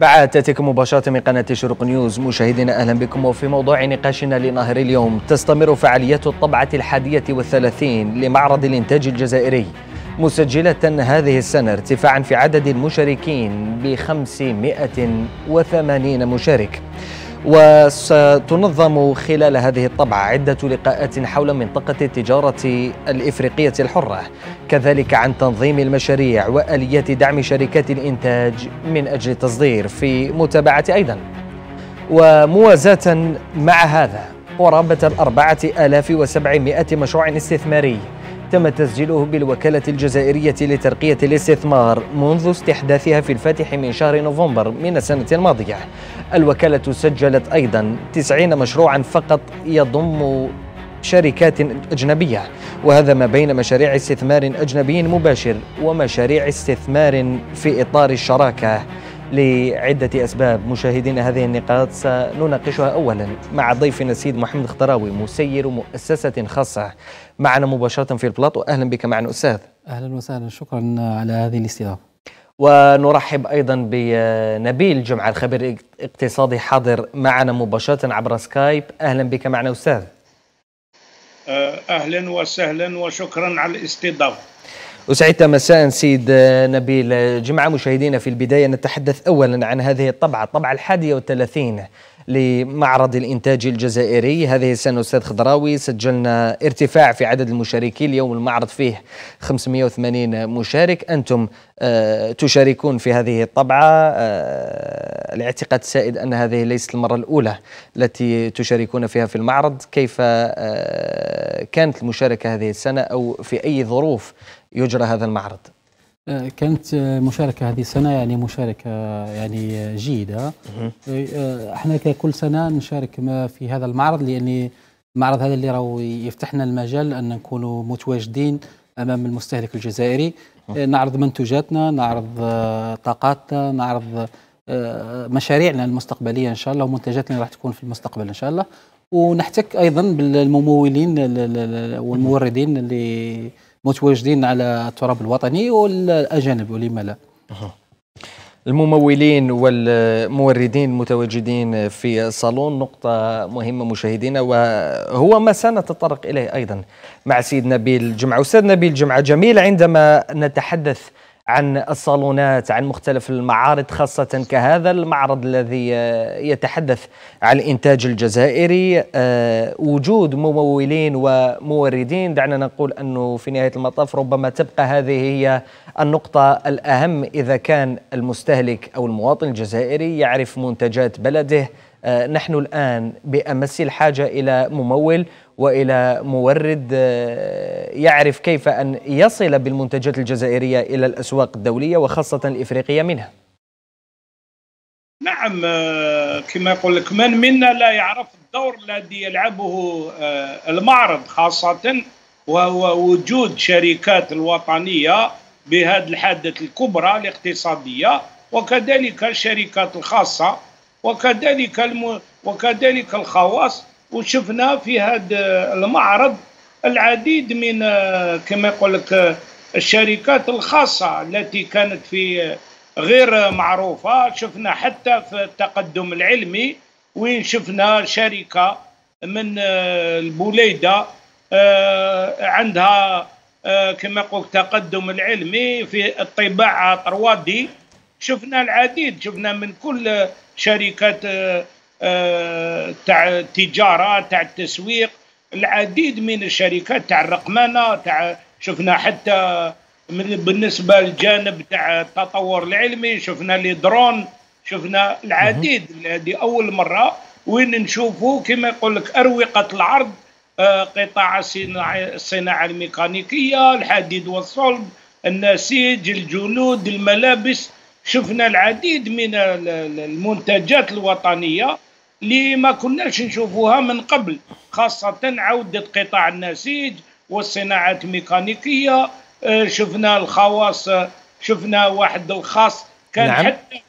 بعاتتكم مباشرة من قناة شروق نيوز مشاهدينا أهلا بكم وفي موضوع نقاشنا لنهر اليوم تستمر فعاليات الطبعة الحادية والثلاثين لمعرض الإنتاج الجزائري مسجلة هذه السنة ارتفاعا في عدد المشاركين ب 580 مشارك وستنظم خلال هذه الطبعة عدة لقاءات حول منطقة التجارة الإفريقية الحرة كذلك عن تنظيم المشاريع وآليات دعم شركات الإنتاج من أجل التصدير في متابعة أيضا وموازاة مع هذا قرابة الأربعة آلاف وسبعمائة مشروع استثماري تم تسجيله بالوكالة الجزائرية لترقية الاستثمار منذ استحداثها في الفاتح من شهر نوفمبر من السنة الماضية الوكالة سجلت أيضا 90 مشروعا فقط يضم شركات أجنبية وهذا ما بين مشاريع استثمار أجنبي مباشر ومشاريع استثمار في إطار الشراكة لعدة أسباب مشاهدين هذه النقاط سنناقشها أولا مع ضيفنا السيد محمد اختراوي مسير مؤسسة خاصة معنا مباشرة في البلاطو أهلا بك معنا أستاذ أهلا وسهلا شكرا على هذه الاستضافة ونرحب أيضا بنبيل جمعة الخبير الاقتصادي حاضر معنا مباشرة عبر سكايب أهلا بك معنا أستاذ آه، أهلا وسهلا وشكرا على الاستضافة أسعدت مساء سيد نبيل جمعة مشاهدينا في البداية نتحدث أولا عن هذه الطبعة الطبعة الحادية والثلاثين لمعرض الإنتاج الجزائري هذه السنة أستاذ خضراوي سجلنا ارتفاع في عدد المشاركين اليوم المعرض فيه 580 مشارك أنتم آه، تشاركون في هذه الطبعة آه، الاعتقاد السائد أن هذه ليست المرة الأولى التي تشاركون فيها في المعرض كيف آه، كانت المشاركة هذه السنة أو في أي ظروف يجرى هذا المعرض كانت مشاركة هذه السنة يعني مشاركة يعني جيدة آه، احنا ككل سنة نشارك ما في هذا المعرض لأن المعرض هذا اللي راهو يفتحنا المجال أن نكونوا متواجدين أمام المستهلك الجزائري نعرض منتوجاتنا نعرض آه، طاقاتنا نعرض آه، مشاريعنا المستقبلية إن شاء الله ومنتجاتنا اللي راح تكون في المستقبل إن شاء الله ونحتك أيضا بالممولين والموردين اللي متواجدين على التراب الوطني والاجانب ولما لا الممولين والموردين المتواجدين في الصالون نقطة مهمة مشاهدينا وهو ما سنتطرق إليه أيضا مع سيد نبيل جمعة أستاذ نبيل جمعة جميل عندما نتحدث عن الصالونات عن مختلف المعارض خاصة كهذا المعرض الذي آه، يتحدث عن الإنتاج الجزائري آه، وجود ممولين وموردين دعنا نقول أنه في نهاية المطاف ربما تبقى هذه هي النقطة الأهم إذا كان المستهلك أو المواطن الجزائري يعرف منتجات بلده آه، نحن الآن بأمس الحاجة إلى ممول والى مورد آه، يعرف كيف ان يصل بالمنتجات الجزائريه الى الاسواق الدوليه وخاصه الافريقيه منها. نعم آه، كما يقول لك من منا لا يعرف الدور الذي يلعبه آه، المعرض خاصه وهو وجود شركات الوطنيه بهذا الحادث الكبرى الاقتصاديه وكذلك الشركات الخاصه وكذلك الم... وكذلك الخواص وشفنا في هذا المعرض العديد من آه، كما يقول لك آه، الشركات الخاصة التي كانت في آه، غير معروفة شفنا حتى في التقدم العلمي وين شفنا شركة من البوليدة عندها كما يقول التقدم العلمي في الطباعة طروادي شفنا العديد شفنا من كل شركات آه، تاع التجاره تاع التسويق العديد من الشركات تاع الرقمنه تاع شفنا حتى من بالنسبه للجانب تاع التطور العلمي شفنا لي درون شفنا العديد هذه اول مره وين نشوفوا كما يقول لك اروقه العرض آه، قطاع الصناعه الميكانيكيه الحديد والصلب النسيج الجلود الملابس شفنا العديد من المنتجات الوطنيه اللي ما كناش نشوفوها من قبل خاصة عودة قطاع النسيج والصناعات الميكانيكية آه، شفنا الخواص شفنا واحد الخاص كان نعم. حتى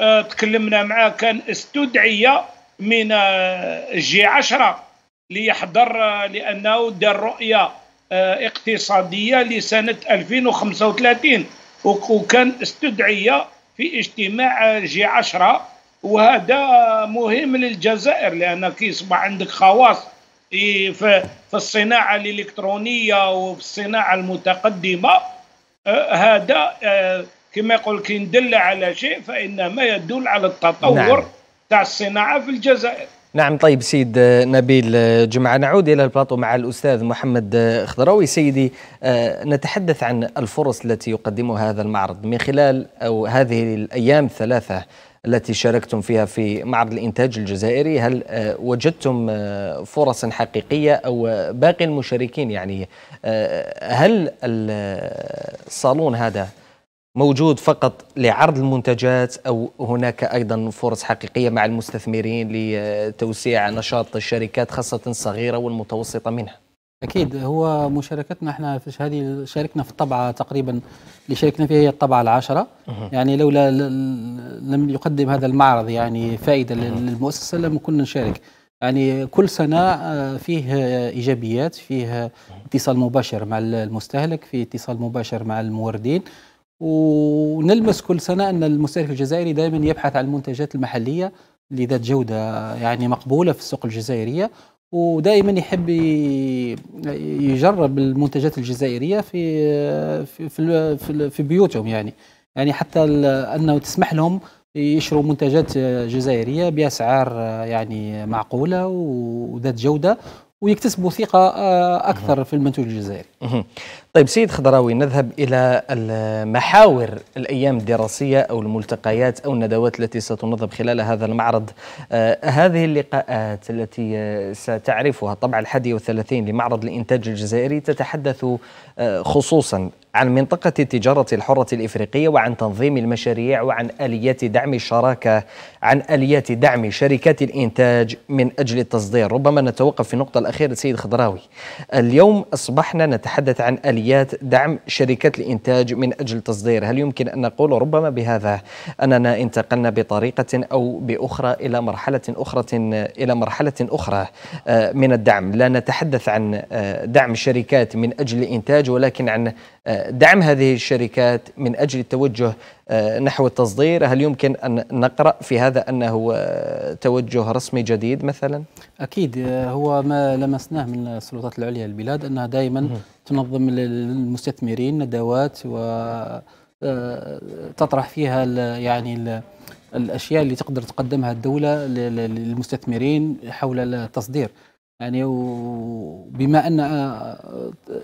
آه، تكلمنا معاه كان استدعي من آه، جي 10 ليحضر لأنه دار رؤية اقتصادية لسنة 2035 وكان استدعي في اجتماع جي 10 وهذا مهم للجزائر لان يصبح عندك خواص في الصناعه الالكترونيه وفي الصناعه المتقدمه أه، هذا أه، كما يقول كي ندل على شيء فانما يدل على التطور نعم. تاع الصناعه في الجزائر نعم طيب سيد أه، نبيل جمعة نعود إلى البلاطو مع الأستاذ محمد خضراوي سيدي نتحدث عن الفرص التي يقدمها هذا المعرض من خلال أو هذه الأيام الثلاثة التي شاركتم فيها في معرض الإنتاج الجزائري هل آه، وجدتم آه، فرصا حقيقية أو باقي المشاركين يعني آه، هل الصالون هذا موجود فقط لعرض المنتجات أو هناك أيضا فرص حقيقية مع المستثمرين لتوسيع نشاط الشركات خاصة الصغيرة والمتوسطة منها اكيد هو مشاركتنا احنا في هذه شاركنا في الطبعه تقريبا اللي شاركنا فيها هي الطبعه العاشره يعني لولا لم يقدم هذا المعرض يعني فائده للمؤسسه لم كنا نشارك يعني كل سنه آه، فيه ايجابيات فيه اتصال مباشر مع المستهلك فيه اتصال مباشر مع الموردين ونلمس كل سنه ان المستهلك الجزائري دائما يبحث عن المنتجات المحليه اللي ذات جوده يعني مقبوله في السوق الجزائريه ودائما يحب يجرب المنتجات الجزائريه في في في, في بيوتهم يعني يعني حتى انه تسمح لهم يشروا منتجات جزائريه باسعار يعني معقوله وذات جوده ويكتسبوا ثقه آه، اكثر في المنتوج الجزائري. طيب سيد خضراوي نذهب إلى محاور الأيام الدراسية أو الملتقيات أو الندوات التي ستنظم خلال هذا المعرض آه هذه اللقاءات التي آه، ستعرفها طبعا الحادي والثلاثين لمعرض الإنتاج الجزائري تتحدث آه خصوصا عن منطقة التجارة الحرة الإفريقية وعن تنظيم المشاريع وعن آليات دعم الشراكة عن آليات دعم شركات الإنتاج من أجل التصدير ربما نتوقف في النقطة الأخيرة سيد خضراوي اليوم أصبحنا نتحدث عن آليات آليات دعم شركات الإنتاج من أجل تصدير هل يمكن أن نقول ربما بهذا أننا انتقلنا بطريقة أو بأخرى إلى مرحلة أخرى إلى مرحلة أخرى آه، من الدعم لا نتحدث عن آه، دعم شركات من أجل الإنتاج ولكن عن آه، دعم هذه الشركات من أجل التوجه آه، نحو التصدير هل يمكن أن نقرأ في هذا أنه آه، توجه رسمي جديد مثلا؟ أكيد آه، هو ما لمسناه من السلطات العليا للبلاد أنها دائما تنظم للمستثمرين ندوات وتطرح فيها يعني الأشياء اللي تقدر تقدمها الدولة للمستثمرين حول التصدير يعني وبما ان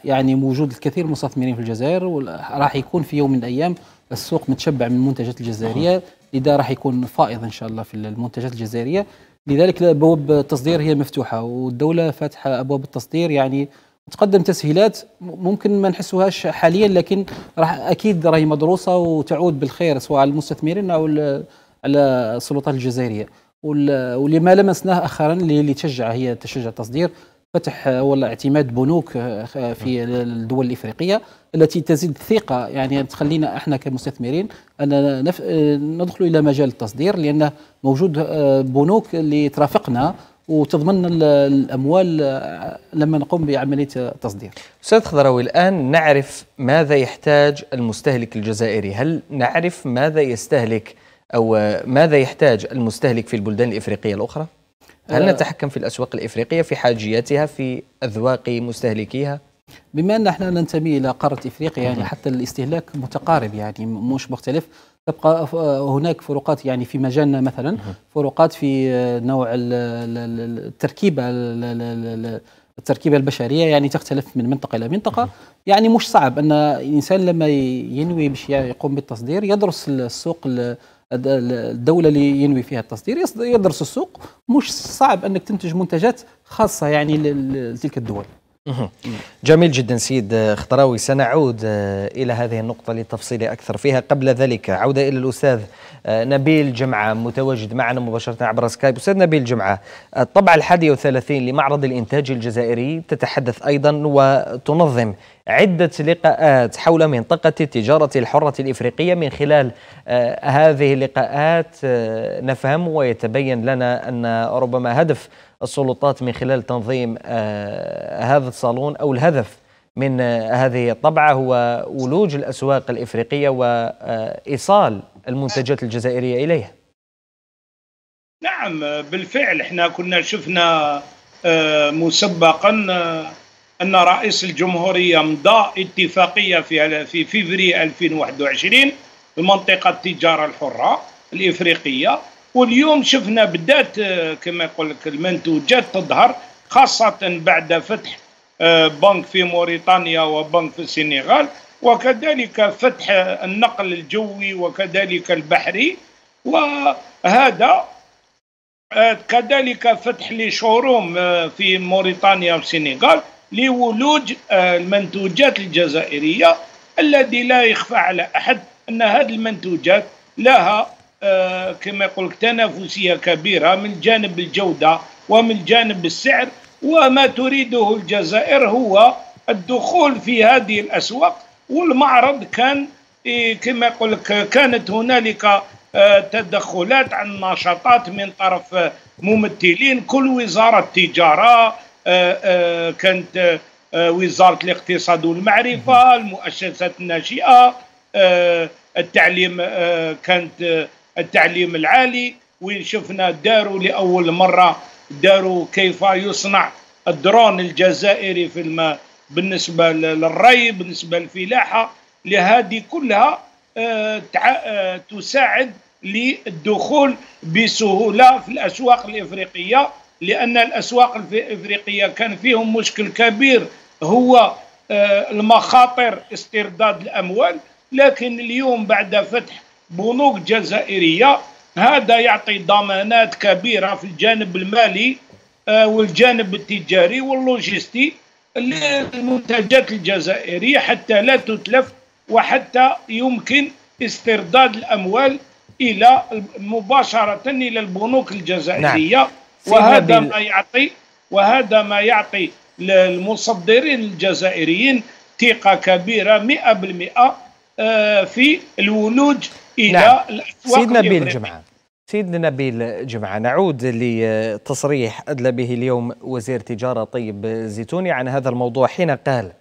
يعني موجود الكثير من المستثمرين في الجزائر راح يكون في يوم من الايام السوق متشبع من المنتجات الجزائريه لذا راح يكون فائض ان شاء الله في المنتجات الجزائريه لذلك ابواب التصدير هي مفتوحه والدوله فاتحه ابواب التصدير يعني تقدم تسهيلات ممكن ما نحسوهاش حاليا لكن راح اكيد راهي مدروسه وتعود بالخير سواء على المستثمرين او على السلطات الجزائريه واللي ما لمسناه اخرا اللي تشجع هي تشجع التصدير فتح ولا اعتماد بنوك آه، في الدول الافريقيه التي تزيد الثقه يعني تخلينا احنا كمستثمرين ان نف... آه، ندخل الى مجال التصدير لان موجود آه، بنوك اللي ترافقنا وتضمن الاموال لما نقوم بعمليه التصدير. استاذ خضراوي الان نعرف ماذا يحتاج المستهلك الجزائري، هل نعرف ماذا يستهلك او ماذا يحتاج المستهلك في البلدان الافريقيه الاخرى؟ هل آه. نتحكم في الأسواق الإفريقية في حاجياتها في أذواق مستهلكيها؟ بما أن احنا ننتمي إلى قارة إفريقيا يعني حتى الاستهلاك متقارب يعني مش مختلف تبقى آه، هناك فروقات يعني في مجالنا مثلا فروقات في آه، نوع التركيبة التركيبة البشرية يعني تختلف من منطقة إلى منطقة يعني مش صعب أن الإنسان لما ينوي باش يقوم بالتصدير يدرس السوق الدوله اللي ينوي فيها التصدير يدرس السوق مش صعب انك تنتج منتجات خاصه يعني لتلك الدول جميل جدا سيد خطراوي سنعود آه، الى هذه النقطه لتفصيل اكثر فيها قبل ذلك عوده الى الاستاذ آه، نبيل جمعة متواجد معنا مباشرة عبر سكايب أستاذ نبيل جمعة الطبعة آه، الحادية وثلاثين لمعرض الإنتاج الجزائري تتحدث أيضا وتنظم عدة لقاءات حول منطقة التجارة الحرة الإفريقية من خلال آه، هذه اللقاءات نفهم ويتبين لنا أن ربما هدف السلطات من خلال تنظيم هذا الصالون أو الهدف من هذه الطبعة هو ولوج الأسواق الإفريقية وإيصال المنتجات الجزائريه اليه نعم بالفعل احنا كنا شفنا آه، مسبقا آه، ان رئيس الجمهوريه مضى اتفاقيه في في فيفري 2021 المنطقه التجاره الحره الافريقيه واليوم شفنا بدات آه، كما يقول لك المنتوجات تظهر خاصه بعد فتح بنك في موريتانيا وبنك في السنغال وكذلك فتح النقل الجوي وكذلك البحري وهذا آه، كذلك فتح لي شوروم آه، في موريتانيا والسنغال لولوج آه، المنتوجات الجزائرية الذي لا يخفى على أحد أن هذه المنتوجات لها كما يقول تنافسية كبيرة من جانب الجودة ومن جانب السعر وما تريده الجزائر هو الدخول في هذه الأسواق والمعرض كان إيه، كما يقول لك كانت هنالك آه، تدخلات عن نشاطات من طرف آه، ممثلين كل وزارة التجاره آه، كانت وزارة الاقتصاد والمعرفة المؤسسات الناشئة التعليم كانت التعليم العالي وين شفنا داروا لأول مرة داروا كيف يصنع الدرون الجزائري في الم... بالنسبه للري بالنسبه للفلاحه لهذه كلها آه، آه، تساعد للدخول بسهوله في الاسواق الافريقيه لان الاسواق الافريقيه كان فيهم مشكل كبير هو آه، المخاطر استرداد الاموال لكن اليوم بعد فتح بنوك جزائريه هذا يعطي ضمانات كبيره في الجانب المالي والجانب التجاري واللوجستي للمنتجات الجزائرية حتى لا تتلف وحتى يمكن استرداد الأموال إلى مباشرة إلى البنوك الجزائرية نعم. وهذا ما يعطي وهذا ما يعطي للمصدرين الجزائريين ثقة كبيرة 100% آه، في الولوج إلى نعم. الأسواق سيدنا بن جمعان سيد نبيل جمعة نعود لتصريح أدلى به اليوم وزير تجارة طيب زيتوني عن هذا الموضوع حين قال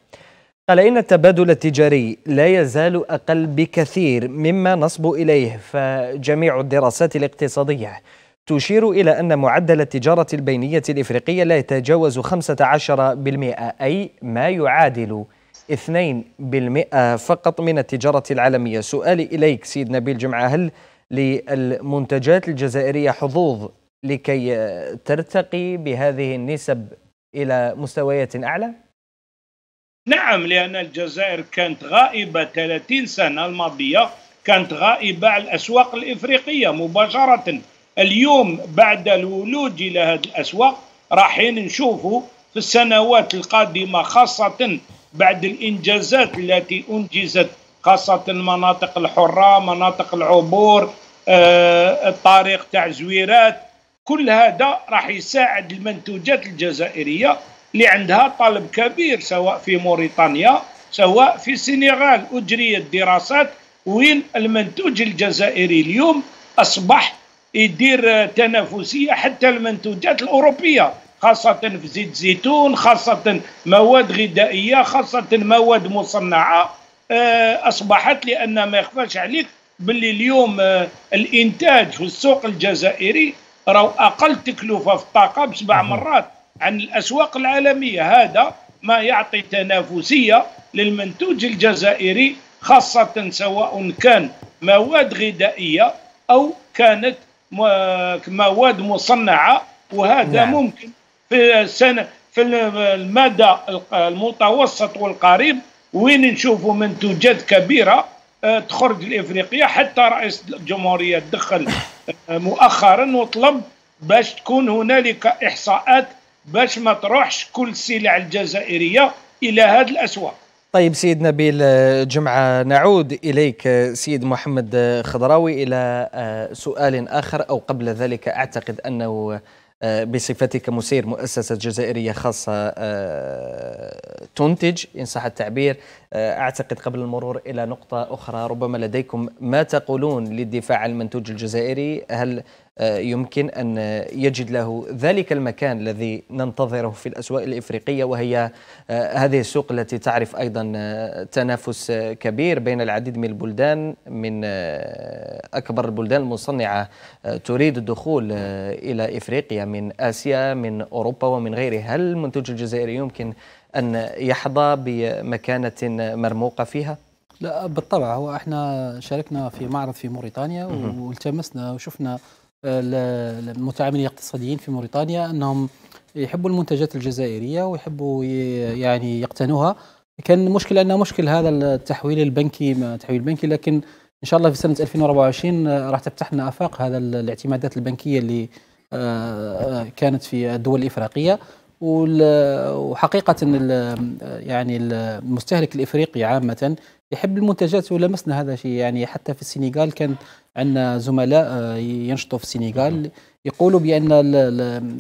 قال إن التبادل التجاري لا يزال أقل بكثير مما نصب إليه فجميع الدراسات الاقتصادية تشير إلى أن معدل التجارة البينية الإفريقية لا يتجاوز 15% أي ما يعادل 2% فقط من التجارة العالمية سؤالي إليك سيد نبيل جمعة هل للمنتجات الجزائرية حظوظ لكي ترتقي بهذه النسب إلى مستويات أعلى؟ نعم لأن الجزائر كانت غائبة 30 سنة الماضية كانت غائبة على الأسواق الإفريقية مباشرة اليوم بعد الولوج إلى هذه الأسواق راحين نشوفوا في السنوات القادمة خاصة بعد الإنجازات التي أنجزت خاصة المناطق الحرة مناطق العبور آه، الطريق تاع زويرات كل هذا راح يساعد المنتوجات الجزائريه اللي عندها طلب كبير سواء في موريتانيا سواء في السنغال اجريت دراسات وين المنتوج الجزائري اليوم اصبح يدير تنافسيه حتى المنتوجات الاوروبيه خاصة في زيت زيتون خاصة مواد غذائية خاصة مواد مصنعة آه، أصبحت لأن ما يخفاش عليك باللي اليوم آه، الانتاج في السوق الجزائري راهو اقل تكلفه في الطاقه بسبع مرات عن الاسواق العالميه هذا ما يعطي تنافسيه للمنتوج الجزائري خاصه سواء كان مواد غذائيه او كانت آه، مواد مصنعه وهذا نعم. ممكن في السنه في المدى المتوسط والقريب وين نشوفوا منتوجات كبيره آه، تخرج الإفريقية حتى رئيس الجمهوريه دخل آه، مؤخرا وطلب باش تكون هنالك احصاءات باش ما تروحش كل السلع الجزائريه الى هذه الاسواق طيب سيد نبيل آه، جمعة نعود إليك سيد محمد خضراوي إلى سؤال آخر أو قبل ذلك أعتقد أنه آه، بصفتك مسير مؤسسة جزائرية خاصة آه، تنتج إن صح التعبير آه، أعتقد قبل المرور إلى نقطة أخرى ربما لديكم ما تقولون للدفاع عن المنتوج الجزائري هل آه، يمكن أن يجد له ذلك المكان الذي ننتظره في الأسواق الإفريقية وهي آه، هذه السوق التي تعرف أيضا آه، تنافس كبير بين العديد من البلدان من أكبر البلدان المصنعة تريد الدخول إلى إفريقيا من آسيا من أوروبا ومن غيرها هل المنتوج الجزائري يمكن أن يحظى بمكانة مرموقة فيها؟ لا بالطبع هو احنا شاركنا في معرض في موريتانيا والتمسنا وشفنا المتعاملين الاقتصاديين في موريتانيا انهم يحبوا المنتجات الجزائريه ويحبوا يعني يقتنوها كان المشكل انه مشكل هذا التحويل البنكي التحويل البنكي لكن ان شاء الله في سنه 2024 راح تفتح لنا افاق هذا الاعتمادات البنكيه اللي آه، آه، كانت في الدول الافريقيه وحقيقه يعني المستهلك الافريقي عامه يحب المنتجات ولمسنا هذا شيء يعني حتى في السنغال كان عندنا زملاء آه، ينشطوا في السنغال يقولوا بان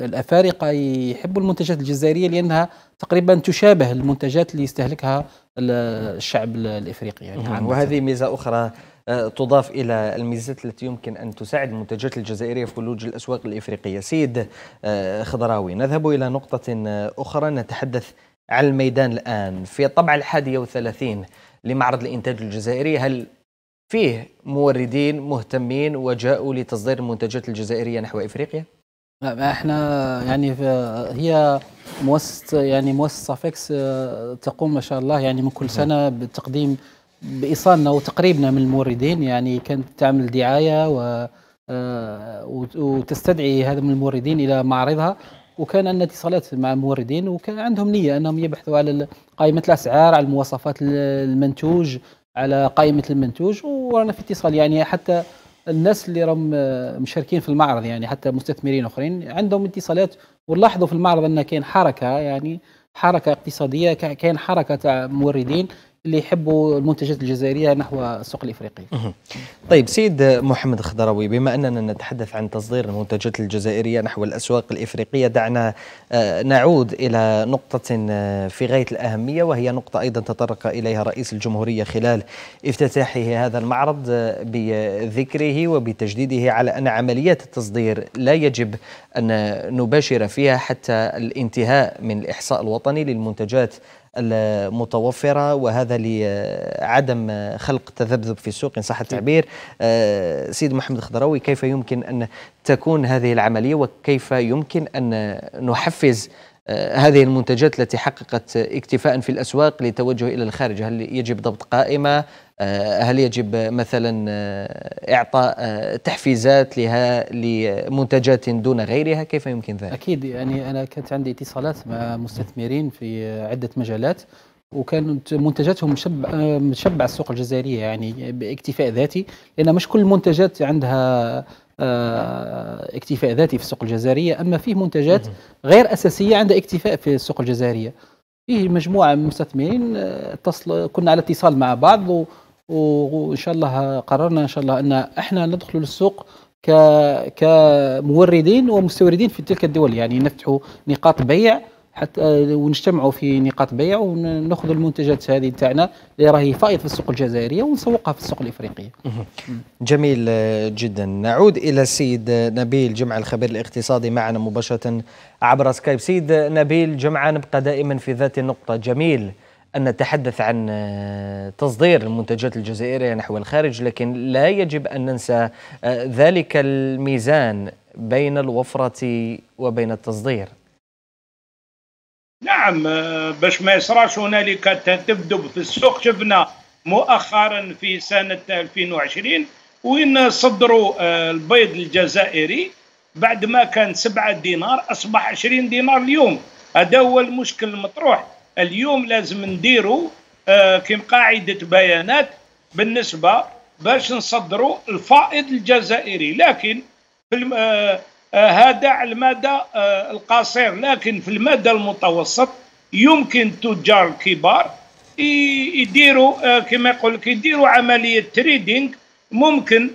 الافارقه يحبوا المنتجات الجزائريه لانها تقريبا تشابه المنتجات اللي يستهلكها الشعب الافريقي يعني نعم، وهذه ميزه اخرى آه، تضاف الى الميزات التي يمكن ان تساعد المنتجات الجزائريه في خلوج الاسواق الافريقيه سيد آه، خضراوي نذهب الى نقطه اخرى نتحدث عن الميدان الان في طبع الحادية 31 لمعرض الإنتاج الجزائري هل فيه موردين مهتمين وجاءوا لتصدير المنتجات الجزائرية نحو إفريقيا؟ احنا يعني هي مؤسسه يعني مؤسسه صافكس آه، تقوم ما شاء الله يعني من كل سنه بتقديم بايصالنا وتقريبنا من الموردين يعني كانت تعمل دعايه و آه، وتستدعي هذا من الموردين الى معرضها وكان عندنا اتصالات مع موردين وكان عندهم نيه انهم يبحثوا على قائمه الاسعار على المواصفات المنتوج على قائمه المنتوج ورانا في اتصال يعني حتى الناس اللي راهم مشاركين في المعرض يعني حتى مستثمرين اخرين عندهم اتصالات ولاحظوا في المعرض ان كاين حركه يعني حركه اقتصاديه كاين حركه تاع موردين اللي يحبوا المنتجات الجزائريه نحو السوق الافريقي. طيب سيد محمد الخضراوي بما اننا نتحدث عن تصدير المنتجات الجزائريه نحو الاسواق الافريقيه دعنا آه، نعود الى نقطه آه، في غايه الاهميه وهي نقطه ايضا تطرق اليها رئيس الجمهوريه خلال افتتاحه هذا المعرض آه، بذكره وبتجديده على ان عمليات التصدير لا يجب ان نباشر فيها حتى الانتهاء من الاحصاء الوطني للمنتجات المتوفرة وهذا لعدم خلق تذبذب في السوق إن صح التعبير آه، سيد محمد خضراوي كيف يمكن أن تكون هذه العملية وكيف يمكن أن نحفز هذه المنتجات التي حققت اكتفاء في الأسواق للتوجه إلى الخارج هل يجب ضبط قائمة آه، هل يجب مثلا آه، إعطاء آه، تحفيزات لها لمنتجات دون غيرها كيف يمكن ذلك؟ أكيد يعني أنا كانت عندي اتصالات مع مستثمرين في عدة مجالات وكانت منتجاتهم مشبع مشبع السوق الجزائريه يعني باكتفاء ذاتي لان مش كل المنتجات عندها آه، اكتفاء ذاتي في السوق الجزائريه اما فيه منتجات غير اساسيه عندها اكتفاء في السوق الجزائريه فيه مجموعه من المستثمرين اتصل آه، كنا على اتصال مع بعض وان شاء الله قررنا ان شاء الله ان احنا ندخل للسوق كموردين ومستوردين في تلك الدول يعني نفتح نقاط بيع حتى ونجتمعوا في نقاط بيع وناخذ المنتجات هذه تاعنا اللي راهي فائض في السوق الجزائريه ونسوقها في السوق الافريقيه. جميل جدا، نعود الى السيد نبيل جمع الخبير الاقتصادي معنا مباشره عبر سكايب. سيد نبيل جمعه نبقى دائما في ذات النقطه، جميل أن نتحدث عن تصدير المنتجات الجزائرية نحو الخارج لكن لا يجب أن ننسى ذلك الميزان بين الوفرة وبين التصدير نعم آه، باش ما يصراش هنالك تذبذب في السوق شفنا مؤخرا في سنة 2020 وين صدروا آه، البيض الجزائري بعد ما كان 7 دينار أصبح 20 دينار اليوم هذا هو المشكل المطروح اليوم لازم نديروا آه، كم قاعدة بيانات بالنسبة باش نصدروا الفائض الجزائري لكن في آه، هذا على المدى آه، القصير لكن في المدى المتوسط يمكن تجار الكبار يديروا آه، كما يقول لك يديروا عمليه تريدينغ ممكن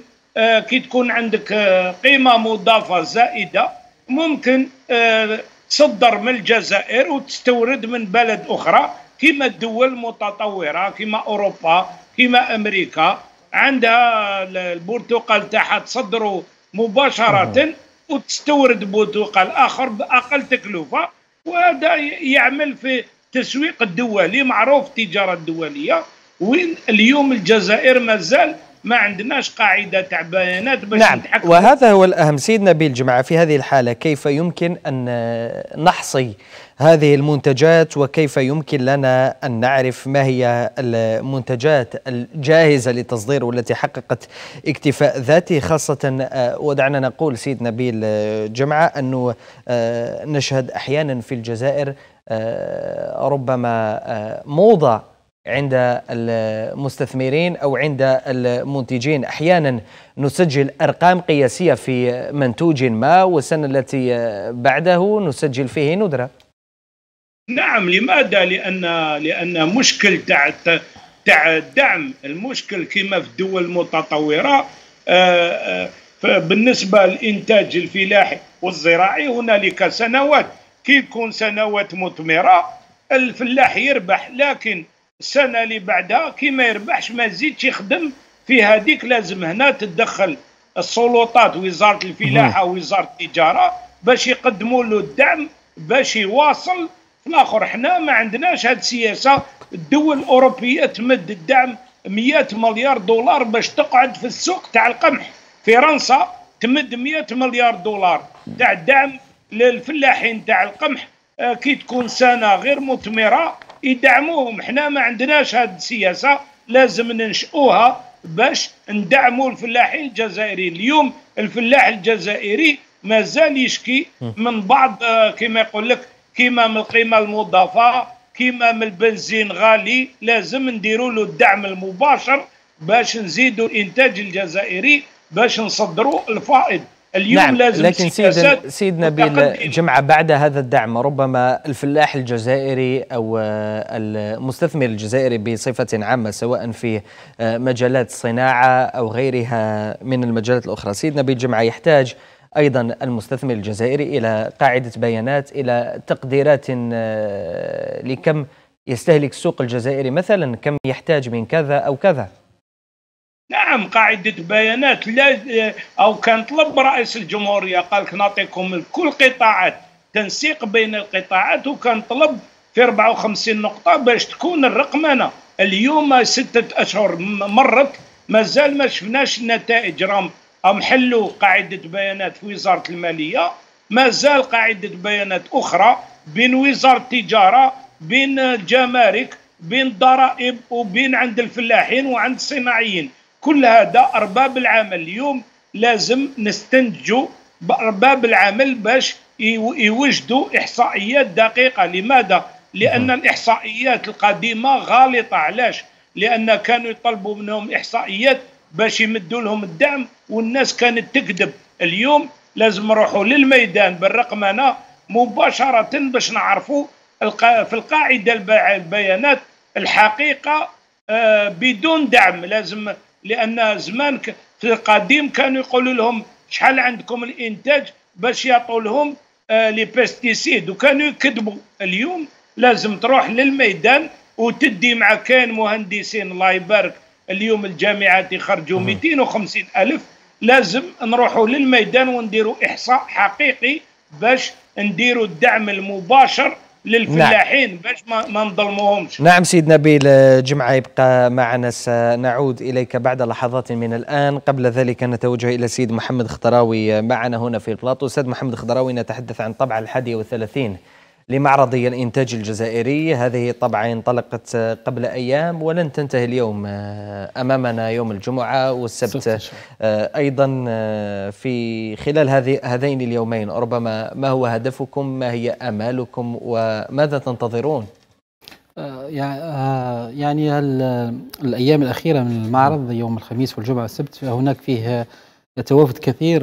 كي تكون عندك قيمه مضافه زائده ممكن تصدر من الجزائر وتستورد من بلد اخرى كما الدول المتطوره كما اوروبا كما امريكا عندها البرتقال تاعها تصدروا مباشره وتستورد بوتوقة الآخر بأقل تكلفة وهذا يعمل في التسويق الدولي معروف التجارة الدولية وين اليوم الجزائر مازال ما عندناش قاعده تاع بيانات باش نعم نتحكم وهذا هو الاهم سيد نبيل جمعة في هذه الحاله كيف يمكن ان نحصي هذه المنتجات وكيف يمكن لنا ان نعرف ما هي المنتجات الجاهزه للتصدير والتي حققت اكتفاء ذاتي خاصه آه، ودعنا نقول سيد نبيل آه، جمعه انه آه، نشهد احيانا في الجزائر ربما موضه عند المستثمرين او عند المنتجين احيانا نسجل ارقام قياسيه في منتوج ما والسنه التي بعده نسجل فيه ندره نعم لماذا لان لان مشكل تاع تاع الدعم المشكل كما في الدول المتطوره آه، آه، بالنسبه للانتاج الفلاحي والزراعي هنالك سنوات كي يكون سنوات مثمره الفلاح يربح لكن السنه اللي بعدها كي ما يربحش ما يزيدش يخدم في هذيك لازم هنا تتدخل السلطات وزاره الفلاحه وزاره التجاره باش يقدموا له الدعم باش يواصل في الاخر حنا ما عندناش هذه السياسه الدول الاوروبيه تمد الدعم 100 مليار دولار باش تقعد في السوق تاع القمح فرنسا تمد 100 مليار دولار تاع الدعم للفلاحين تاع القمح آه، كي تكون سنه غير مثمره يدعموهم حنا ما عندناش هذه السياسه لازم ننشئوها باش ندعموا الفلاحين الجزائريين اليوم الفلاح الجزائري مازال يشكي من بعض آه، كما يقول لك كما من القيمه المضافه كما من البنزين غالي لازم نديروا له الدعم المباشر باش نزيدوا الانتاج الجزائري باش نصدروا الفائض اليوم نعم لازم لكن سيدنا سيدنا نبيل جمع بعد هذا الدعم ربما الفلاح الجزائري او آه، المستثمر الجزائري بصفه عامه سواء في آه، مجالات الصناعه او غيرها من المجالات الاخرى سيدنا نبيل جمعه يحتاج ايضا المستثمر الجزائري الى قاعده بيانات الى تقديرات آه، لكم يستهلك السوق الجزائري مثلا كم يحتاج من كذا او كذا نعم قاعدة بيانات لا آه، أو كان طلب رئيس الجمهورية قال نعطيكم كل قطاعات تنسيق بين القطاعات وكان طلب في 54 نقطة باش تكون الرقمنة اليوم ستة أشهر مرت مازال ما شفناش النتائج راهم ام حلوا قاعدة بيانات في وزارة المالية مازال قاعدة بيانات أخرى بين وزارة التجارة بين الجمارك بين الضرائب وبين عند الفلاحين وعند الصناعيين كل هذا ارباب العمل اليوم لازم نستنتجوا بارباب العمل باش يوجدوا احصائيات دقيقه لماذا لان الاحصائيات القديمه غالطه علاش لان كانوا يطلبوا منهم احصائيات باش يمدوا لهم الدعم والناس كانت تكذب اليوم لازم نروحوا للميدان بالرقمنه مباشره باش نعرفوا في القاعده البيانات الحقيقه آه، بدون دعم لازم لان زمان في القديم كانوا يقولوا لهم شحال عندكم الانتاج باش يعطوا لهم آه، لي بيستيسيد وكانوا يكذبوا اليوم لازم تروح للميدان وتدي مع كاين مهندسين الله يبارك اليوم الجامعات يخرجوا 250 الف لازم نروحوا للميدان ونديروا احصاء حقيقي باش نديروا الدعم المباشر للفلاحين نعم. باش ما, ما نظلموهمش نعم سيد نبيل آه، جمعه يبقى معنا سنعود اليك بعد لحظات من الان قبل ذلك نتوجه الى سيد محمد خضراوي آه، معنا هنا في البلاطو سيد محمد خضراوي نتحدث عن طبع الحادية والثلاثين لمعرضي الإنتاج الجزائري هذه طبعا انطلقت قبل أيام ولن تنتهي اليوم آه، أمامنا يوم الجمعة والسبت آه، أيضا آه، في خلال هذه هذين اليومين ربما ما هو هدفكم ما هي آمالكم وماذا تنتظرون؟ يعني الأيام الأخيرة من المعرض يوم الخميس والجمعة والسبت هناك فيه توافد كثير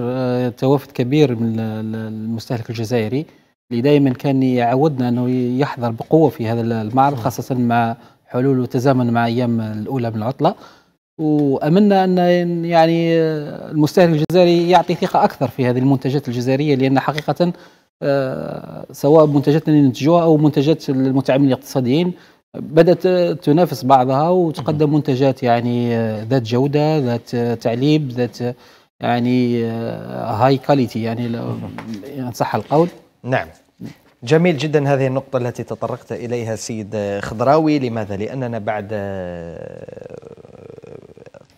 توافد كبير من المستهلك الجزائري اللي دائما كان يعودنا انه يحضر بقوه في هذا المعرض خاصه مع حلول وتزامن مع ايام الاولى من العطله وامنا ان يعني المستهلك الجزائري يعطي ثقه اكثر في هذه المنتجات الجزائريه لان حقيقه آه، سواء منتجات ننتجوها او منتجات المتعاملين الاقتصاديين بدات تنافس بعضها وتقدم منتجات يعني ذات جوده ذات تعليب ذات يعني هاي آه، كاليتي يعني ان صح القول نعم جميل جدا هذه النقطة التي تطرقت إليها سيد خضراوي لماذا؟ لأننا بعد آه،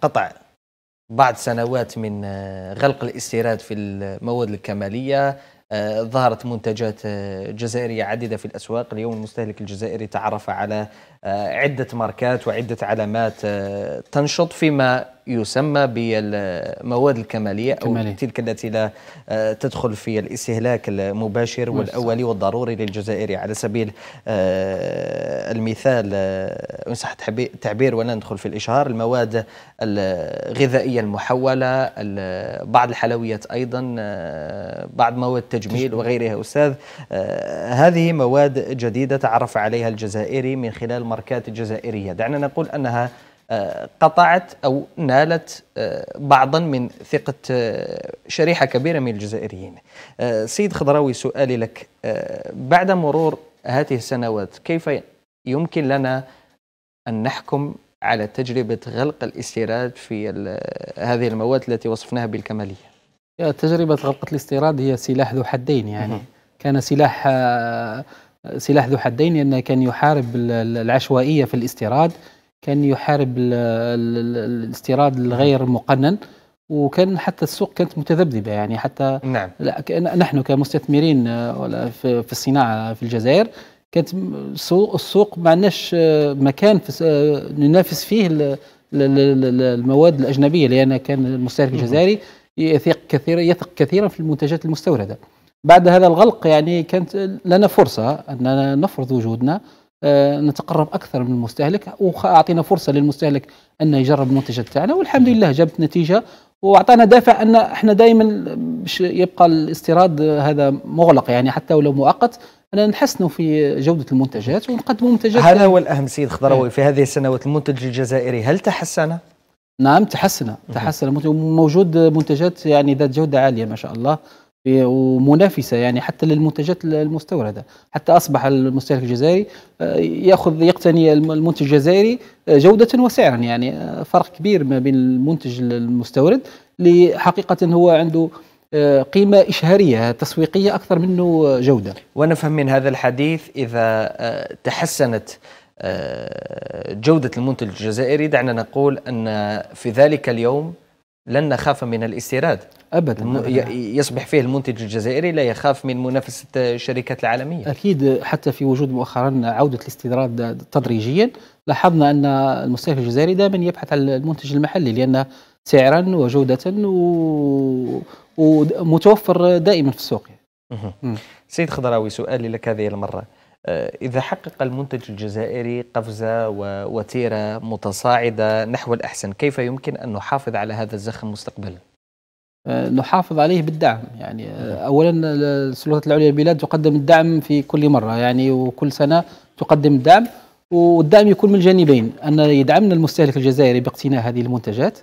قطع بعض سنوات من آه، غلق الاستيراد في المواد الكمالية آه، ظهرت منتجات جزائرية عديدة في الأسواق اليوم المستهلك الجزائري تعرف على آه، عدة ماركات وعدة علامات آه، تنشط فيما يسمى بالمواد الكمالية أو تلك التي لا آه، تدخل في الاستهلاك المباشر والأولي والضروري للجزائري على سبيل المثال إن صح التعبير ولا ندخل في الإشهار المواد الغذائية المحولة بعض الحلويات أيضا بعض مواد التجميل وغيرها أستاذ هذه مواد جديدة تعرف عليها الجزائري من خلال ماركات الجزائريه دعنا نقول أنها آه، قطعت أو نالت آه، بعضا من ثقة آه، شريحة كبيرة من الجزائريين سيد خضراوي سؤالي لك بعد مرور هذه السنوات كيف يمكن لنا أن نحكم على تجربة غلق الاستيراد في هذه المواد التي وصفناها بالكمالية تجربة غلقة الاستيراد هي سلاح ذو حدين يعني كان سلاح سلاح ذو حدين لأنه كان يحارب العشوائية في الاستيراد كان يحارب الاستيراد الغير مقنن وكان حتى السوق كانت متذبذبه يعني حتى نعم. لا نحن كمستثمرين آه، ولا في الصناعه في الجزائر كانت السوق ما عندناش آه، مكان آه، ننافس فيه المواد الاجنبيه لان كان المستهلك الجزائري يثق كثيرا يثق كثيرا في المنتجات المستورده بعد هذا الغلق يعني كانت لنا فرصة أننا نفرض وجودنا آه، نتقرب أكثر من المستهلك وأعطينا فرصة للمستهلك أنه يجرب المنتجات تاعنا والحمد لله جابت نتيجة واعطانا دافع ان احنا دائما باش يبقى الاستيراد هذا مغلق يعني حتى ولو مؤقت أنا نحسنوا في جوده المنتجات ونقدموا منتجات هذا يعني. هو الاهم سيد خضراوي إيه. في هذه السنوات المنتج الجزائري هل تحسن؟ نعم تحسن تحسن موجود منتجات يعني ذات جوده عاليه ما شاء الله ومنافسه يعني حتى للمنتجات المستورده، حتى اصبح المستهلك الجزائري آه، ياخذ يقتني المنتج الجزائري آه، جوده وسعرا يعني آه، فرق كبير ما بين المنتج المستورد اللي حقيقه هو عنده قيمة إشهارية تسويقية أكثر منه جودة ونفهم من هذا الحديث إذا تحسنت جودة المنتج الجزائري دعنا نقول أن في ذلك اليوم لن نخاف من الاستيراد ابدا يصبح فيه المنتج الجزائري لا يخاف من منافسه الشركات العالميه اكيد حتى في وجود مؤخرا عوده الاستيراد تدريجيا لاحظنا ان المستهلك الجزائري دائما يبحث عن المنتج المحلي لان سعرا وجوده و... ومتوفر دائما في السوق سيد خضراوي سؤالي لك هذه المره آه، إذا حقق المنتج الجزائري قفزة ووتيرة متصاعدة نحو الأحسن كيف يمكن أن نحافظ على هذا الزخم مستقبلا؟ آه، نحافظ عليه بالدعم يعني آه، أولا السلطات العليا للبلاد تقدم الدعم في كل مرة يعني وكل سنة تقدم الدعم والدعم يكون من الجانبين أن يدعمنا المستهلك الجزائري باقتناء هذه المنتجات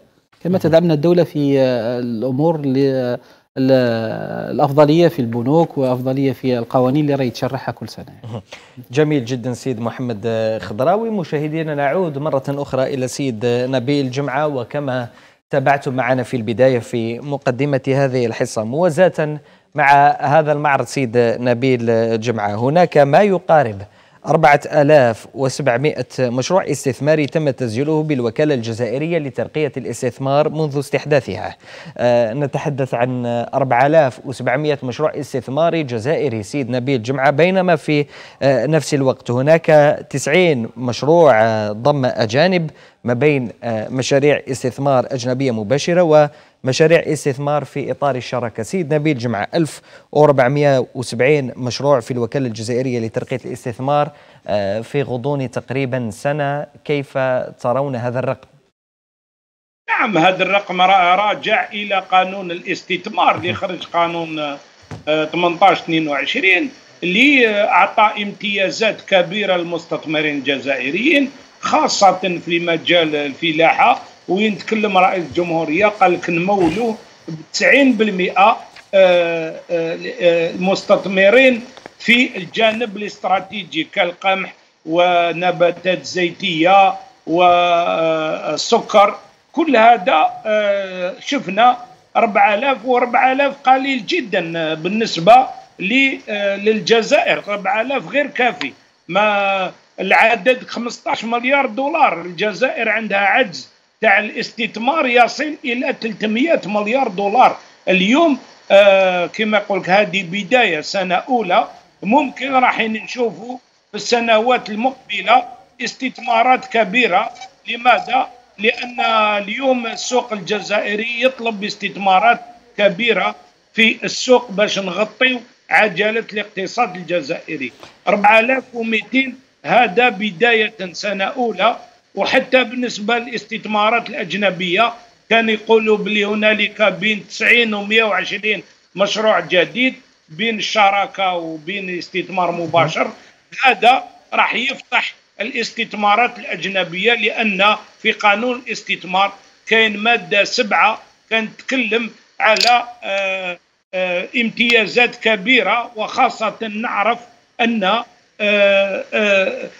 كما تدعمنا الدولة في الأمور اللي الافضليه في البنوك وافضليه في القوانين اللي راهي تشرحها كل سنه جميل جدا سيد محمد خضراوي مشاهدينا نعود مره اخرى الى سيد نبيل جمعه وكما تابعتم معنا في البدايه في مقدمه هذه الحصه موازاه مع هذا المعرض سيد نبيل جمعه هناك ما يقارب 4700 مشروع استثماري تم تسجيله بالوكالة الجزائرية لترقية الاستثمار منذ استحداثها أه نتحدث عن 4700 مشروع استثماري جزائري سيد نبيل جمعة بينما في أه نفس الوقت هناك 90 مشروع آه، ضم أجانب ما بين آه، مشاريع استثمار أجنبية مباشرة و مشاريع استثمار في إطار الشراكة سيد نبيل جمعة 1470 مشروع في الوكالة الجزائرية لترقية الاستثمار آه، في غضون تقريبا سنة كيف ترون هذا الرقم؟ نعم هذا الرقم راجع إلى قانون الاستثمار اللي خرج قانون 18 آه، 22 اللي أعطى امتيازات كبيرة للمستثمرين الجزائريين خاصة في مجال الفلاحة وين تكلم رئيس الجمهوريه قال لك نمولوه ب 90% المستثمرين في الجانب الاستراتيجي كالقمح ونباتات زيتيه والسكر كل هذا آه، شفنا 4000 و4000 قليل جدا آه، بالنسبه آه، للجزائر 4000 غير كافي ما العدد 15 مليار دولار الجزائر عندها عجز تاع الاستثمار يصل الى 300 مليار دولار اليوم آه كما قلت هذه بدايه سنه اولى ممكن راح نشوفوا في السنوات المقبله استثمارات كبيره لماذا لان اليوم السوق الجزائري يطلب استثمارات كبيره في السوق باش نغطيو عجله الاقتصاد الجزائري 4200 هذا بدايه سنه اولى وحتى بالنسبه للاستثمارات الاجنبيه كان يقولوا بلي هنالك بين 90 و 120 مشروع جديد بين الشراكه وبين استثمار مباشر هذا راح يفتح الاستثمارات الاجنبيه لان في قانون الاستثمار كاين ماده سبعه كان تكلم على آه، آه، امتيازات كبيره وخاصه نعرف ان آه،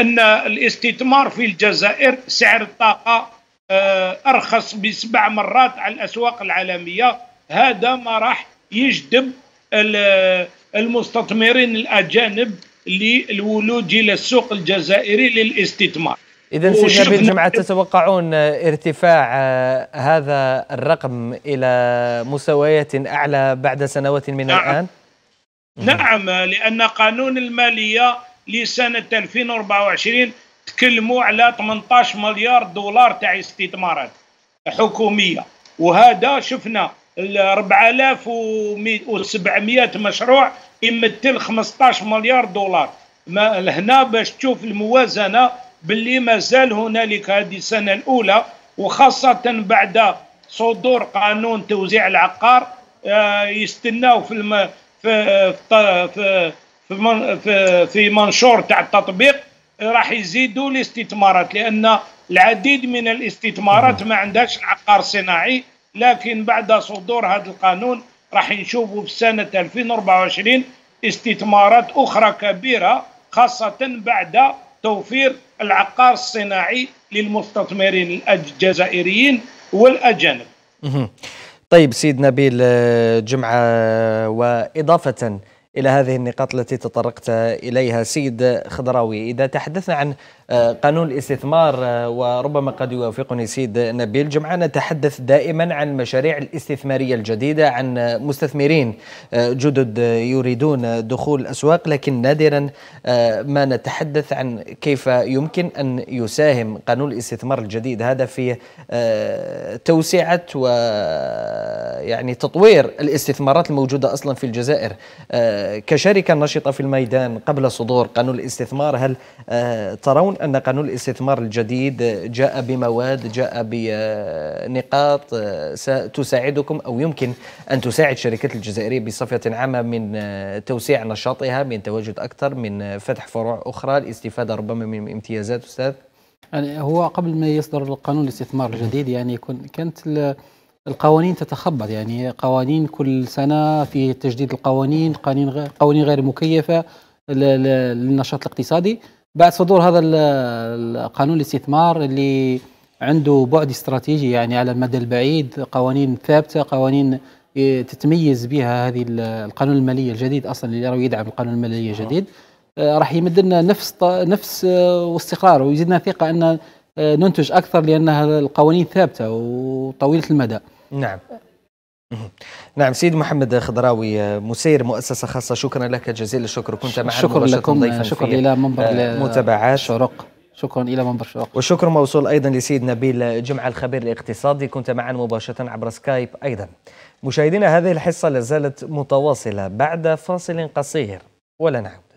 أن الاستثمار في الجزائر سعر الطاقة آه، أرخص بسبع مرات على الأسواق العالمية هذا ما راح يجذب المستثمرين الأجانب للولوج إلى السوق الجزائري للاستثمار إذا سيدي بن تتوقعون ارتفاع آه، هذا الرقم إلى مستويات أعلى بعد سنوات من نعم. الآن؟ نعم لأن قانون المالية لسنه 2024 تكلموا على 18 مليار دولار تاع استثمارات حكوميه وهذا شفنا 4700 مشروع يمثل 15 مليار دولار ما هنا باش تشوف الموازنه باللي مازال هنالك هذه السنه الاولى وخاصه بعد صدور قانون توزيع العقار آه، يستناو في, الم... في في في في منشور تاع التطبيق راح يزيدوا الاستثمارات لان العديد من الاستثمارات ما عندهاش العقار الصناعي لكن بعد صدور هذا القانون راح نشوفوا في سنه 2024 استثمارات اخرى كبيره خاصه بعد توفير العقار الصناعي للمستثمرين الجزائريين والاجانب. طيب سيد نبيل آه، جمعه واضافه إلى هذه النقاط التي تطرقت إليها سيد خضراوي إذا تحدثنا عن آه، قانون الاستثمار آه، وربما قد يوافقني سيد نبيل جمعنا نتحدث دائما عن المشاريع الاستثمارية الجديدة عن مستثمرين آه، جدد يريدون دخول الأسواق لكن نادرا ما نتحدث عن كيف يمكن أن يساهم قانون الاستثمار الجديد هذا في توسعة و يعني تطوير الاستثمارات الموجودة أصلا في الجزائر كشركة نشطة في الميدان قبل صدور قانون الاستثمار هل ترون أن قانون الاستثمار الجديد جاء بمواد جاء بنقاط آه، ستساعدكم أو يمكن أن تساعد الشركات الجزائرية بصفة عامة من آه، توسيع نشاطها من تواجد أكثر من آه، فتح فروع أخرى الاستفادة ربما من امتيازات أستاذ يعني هو قبل ما يصدر القانون الاستثمار الجديد يعني كانت القوانين تتخبط يعني قوانين كل سنة في تجديد القوانين قوانين غير مكيفة للنشاط الاقتصادي بعد صدور هذا القانون الاستثمار اللي عنده بعد استراتيجي يعني على المدى البعيد قوانين ثابته قوانين تتميز بها هذه القانون الماليه الجديد اصلا اللي راه يدعم القانون الماليه الجديد آه، راح يمد لنا نفس نفس آه، واستقرار ويزيدنا ثقه ان آه، ننتج اكثر لان القوانين ثابته وطويله المدى نعم نعم سيد محمد خضراوي آه، مسير مؤسسة خاصة شكرا لك جزيل الشكر كنت معنا شكرا لكم ضيفا آه، شكرا إلى منبر آه، متابعات شرق شكرا الى منبر شرق والشكر موصول ايضا لسيد نبيل جمعه الخبير الاقتصادي كنت معنا مباشره عبر سكايب ايضا مشاهدينا هذه الحصه لازالت متواصله بعد فاصل قصير ولا نعود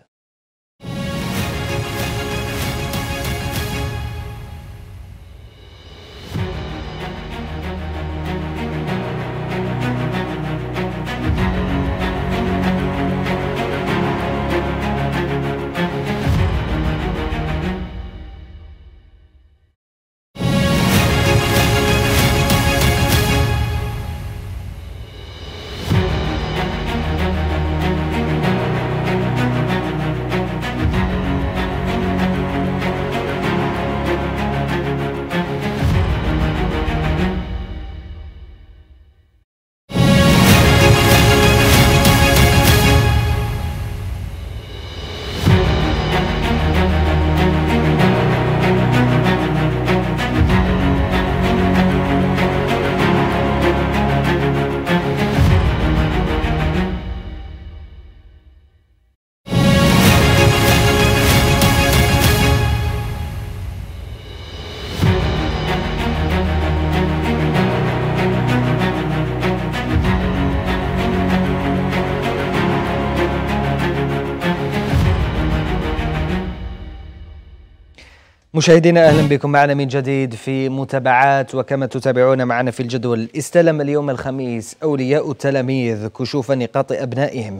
مشاهدينا اهلا بكم معنا من جديد في متابعات وكما تتابعون معنا في الجدول استلم اليوم الخميس اولياء التلاميذ كشوف نقاط ابنائهم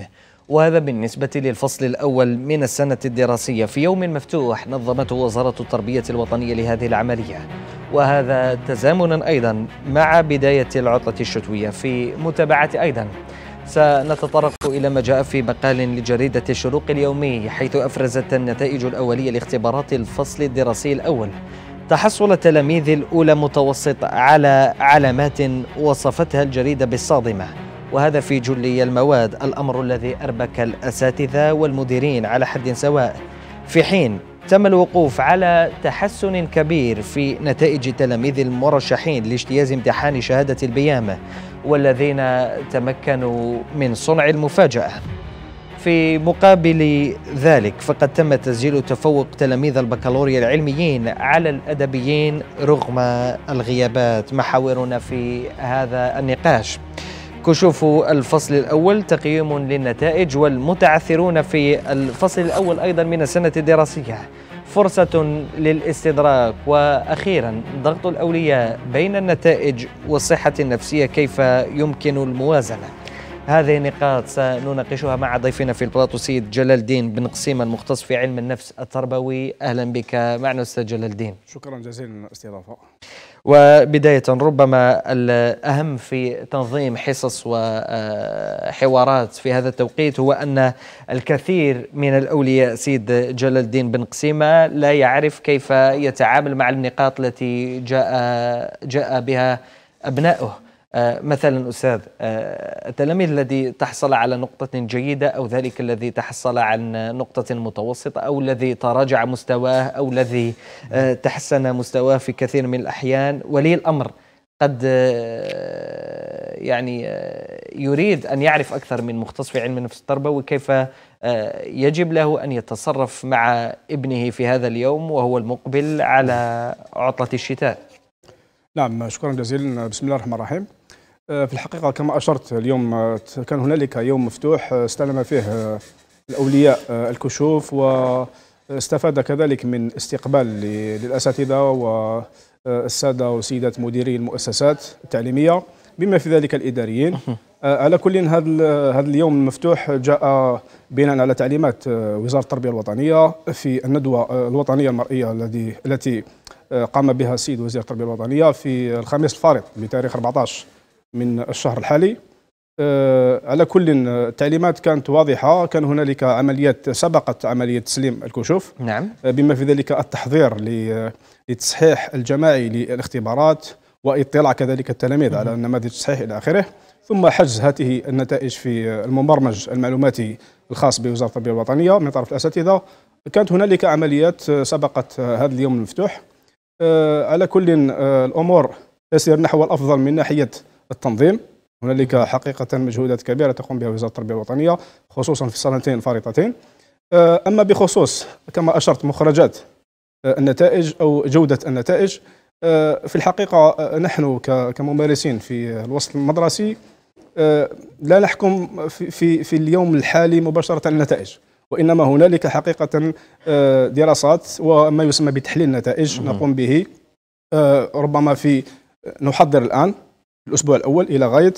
وهذا بالنسبة للفصل الأول من السنة الدراسية في يوم مفتوح نظمته وزارة التربية الوطنية لهذه العملية وهذا تزامنا أيضا مع بداية العطلة الشتوية في متابعة أيضا سنتطرق إلى ما جاء في مقال لجريدة الشروق اليومي حيث أفرزت النتائج الأولية لاختبارات الفصل الدراسي الأول تحصل تلاميذ الأولى متوسط على علامات وصفتها الجريدة بالصادمة وهذا في جلي المواد الأمر الذي أربك الأساتذة والمديرين على حد سواء في حين تم الوقوف على تحسن كبير في نتائج تلاميذ المرشحين لاجتياز امتحان شهادة البيامة والذين تمكنوا من صنع المفاجأة في مقابل ذلك فقد تم تسجيل تفوق تلاميذ البكالوريا العلميين على الأدبيين رغم الغيابات محاورنا في هذا النقاش كشوف الفصل الأول تقييم للنتائج والمتعثرون في الفصل الأول أيضا من السنة الدراسية فرصة للاستدراك وأخيرا ضغط الأولياء بين النتائج والصحة النفسية كيف يمكن الموازنة هذه نقاط سنناقشها مع ضيفنا في البلاطو سيد جلال الدين بن قسيم المختص في علم النفس التربوي أهلا بك معنا أستاذ جلال الدين شكرا جزيلا للاستضافة وبداية ربما الأهم في تنظيم حصص وحوارات آه، في هذا التوقيت هو أن الكثير من الأولياء سيد جلال الدين بن قسيمة لا يعرف كيف يتعامل مع النقاط التي جاء, جاء بها أبنائه آه، مثلا أستاذ التلاميذ آه، الذي تحصل على نقطة جيدة أو ذلك الذي تحصل عن نقطة متوسطة أو الذي تراجع مستواه أو الذي آه، تحسن مستواه في كثير من الأحيان ولي الأمر قد يعني يريد أن يعرف أكثر من مختص في علم النفس التربوي كيف يجب له أن يتصرف مع ابنه في هذا اليوم وهو المقبل على عطلة الشتاء نعم شكرا جزيلا بسم الله الرحمن الرحيم آه، في الحقيقة كما أشرت اليوم آه، كان هنالك يوم مفتوح آه، استلم فيه الأولياء الكشوف واستفاد كذلك من استقبال للأساتذة والسادة وسيدات مديري المؤسسات التعليمية بما في ذلك الإداريين على كل هذا هذا اليوم المفتوح جاء بناء على تعليمات وزارة التربية الوطنية في الندوة الوطنية المرئية التي قام بها السيد وزير التربية الوطنية في الخميس الفارط بتاريخ 14 من الشهر الحالي آه، على كل التعليمات كانت واضحة كان هنالك عمليات سبقت عملية تسليم الكشوف نعم. آه، بما في ذلك التحضير للتصحيح الجماعي للاختبارات واطلاع كذلك التلاميذ على نماذج التصحيح إلى آخره ثم حجز هذه النتائج في المبرمج المعلوماتي الخاص بوزارة التربية الوطنية من طرف الأساتذة كانت هنالك عمليات سبقت هذا اليوم المفتوح آه، على كل الأمور تسير نحو الأفضل من ناحية التنظيم هنالك حقيقة مجهودات كبيرة تقوم بها وزارة التربية الوطنية خصوصا في السنتين الفارطتين آه، أما بخصوص كما أشرت مخرجات آه، النتائج أو جودة النتائج آه، في الحقيقة نحن كممارسين في الوسط المدرسي لا نحكم في, في, في اليوم الحالي مباشرة النتائج وإنما هنالك حقيقة دراسات وما يسمى بتحليل النتائج نقوم به ربما في نحضر الآن الأسبوع الأول إلى غاية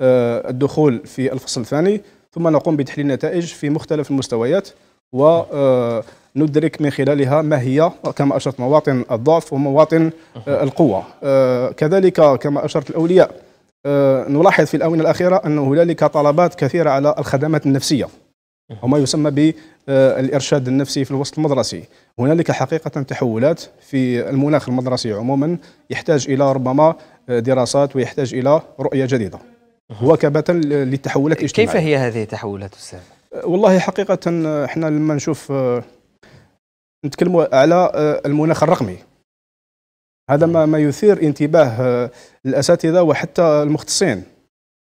آه، الدخول في الفصل الثاني ثم نقوم بتحليل النتائج في مختلف المستويات وندرك آه، من خلالها ما هي كما أشرت مواطن الضعف ومواطن آه، القوة كذلك كما أشرت الأولياء نلاحظ في الآونة الأخيرة أن هنالك طلبات كثيرة على الخدمات النفسية وما يسمى آه، الارشاد النفسي في الوسط المدرسي هنالك حقيقه تحولات في المناخ المدرسي عموما يحتاج الى ربما آه، دراسات ويحتاج الى رؤيه جديده وكبه للتحولات الاجتماعيه كيف هي هذه التحولات استاذ آه، والله حقيقه احنا لما نشوف نتكلموا على المناخ الرقمي هذا ما ما يثير انتباه الاساتذه وحتى المختصين